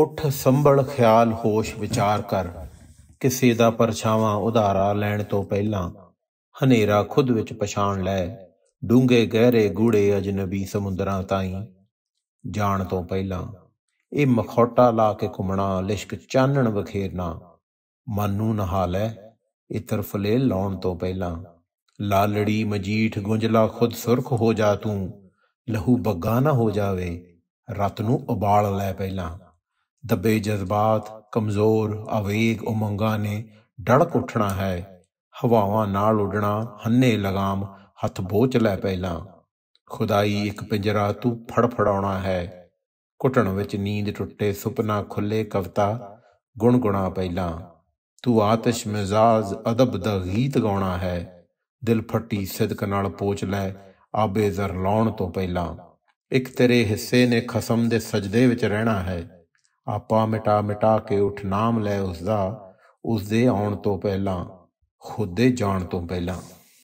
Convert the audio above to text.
ਉਠ ਸੰਭਲ ਖਿਆਲ ਹੋਸ਼ ਵਿਚਾਰ ਕਰ ਕਿਸੇ ਦਾ ਪਰਛਾਵਾਂ ਉਧਾਰਾ ਲੈਣ ਤੋਂ ਪਹਿਲਾਂ ਹਨੇਰਾ ਖੁਦ ਵਿੱਚ ਪਛਾਣ ਲੈ ਡੂੰਘੇ ਗਹਿਰੇ ਗੂੜੇ ਅਜਨਬੀ ਸਮੁੰਦਰਾਂ ਤਾਈਂ ਜਾਣ ਤੋਂ ਪਹਿਲਾਂ ਇਹ ਮਖੌਟਾ ਲਾ ਕੇ ਘੁੰਮਣਾ ਲਿਸ਼ਕ ਚਾਨਣ ਵਖੇਰਨਾ ਮਨ ਨੂੰ ਨਹਾ ਲੈ ਇਹ ਤਰਫਲੇ ਲਾਉਣ ਤੋਂ ਪਹਿਲਾਂ ਲਾਲੜੀ ਮਜੀਠ ਗੁੰਜਲਾ ਖੁਦ ਸੁਰਖ ਹੋ ਜਾ ਤੂੰ ਲਹੂ ਬੱਗਾ ਨਾ ਹੋ ਜਾਵੇ ਰਤ ਨੂੰ ਉਬਾਲ ਲੈ ਪਹਿਲਾਂ ਦਬੇ ਜਜ਼ਬਾਤ ਕਮਜ਼ੋਰ ਆਵੇਗ ਉਮੰਗਾਂ ਨੇ ਡੜਕ ਉੱਠਣਾ ਹੈ ਹਵਾਵਾਂ ਨਾਲ ਉਡਣਾ ਹੰਨੇ ਲਗਾਮ ਹੱਥ ਬੋਚ ਲੈ ਪਹਿਲਾਂ ਖੁਦਾਈ ਇੱਕ ਪਿੰਜਰਾ ਤੂੰ ਫੜਫੜਾਉਣਾ ਹੈ ਕੁੱਟਣ ਵਿੱਚ ਨੀਂਦ ਟੁੱਟੇ ਸੁਪਨਾ ਖੁੱਲੇ ਕਵਤਾ ਗੁਣਗੁਣਾ ਪਹਿਲਾਂ ਤੂੰ ਆਤਿਸ਼ ਮਿਜ਼ਾਜ ਅਦਬ ਦਾ ਗੀਤ ਗਾਉਣਾ ਹੈ ਦਿਲ ਫੱਟੀ ਸਿਦਕ ਨਾਲ ਪੋਚ ਲੈ ਆਬੇ ਜ਼ਰ ਲਾਉਣ ਤੋਂ ਪਹਿਲਾਂ ਇੱਕ ਤੇਰੇ ਹਿੱਸੇ ਨੇ ਖਸਮ ਦੇ ਸਜਦੇ ਵਿੱਚ ਰਹਿਣਾ ਹੈ ਆਪਾ ਮਿਟਾ ਮਿਟਾ ਕੇ ਉਠ ਨਾਮ ਲੈ ਉਸ ਦਾ ਉਸ ਦੇ ਆਉਣ ਤੋਂ ਪਹਿਲਾਂ ਖੁਦ ਦੇ ਜਾਣ ਤੋਂ ਪਹਿਲਾਂ